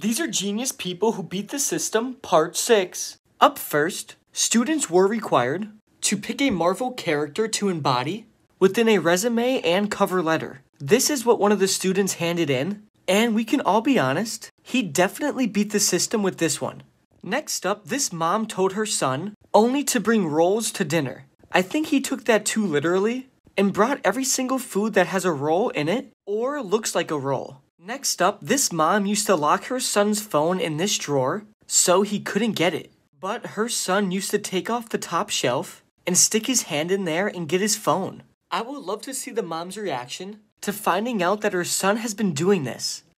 These are genius people who beat the system, part 6. Up first, students were required to pick a Marvel character to embody within a resume and cover letter. This is what one of the students handed in, and we can all be honest, he definitely beat the system with this one. Next up, this mom told her son only to bring rolls to dinner. I think he took that too literally and brought every single food that has a roll in it or looks like a roll. Next up, this mom used to lock her son's phone in this drawer so he couldn't get it. But her son used to take off the top shelf and stick his hand in there and get his phone. I would love to see the mom's reaction to finding out that her son has been doing this.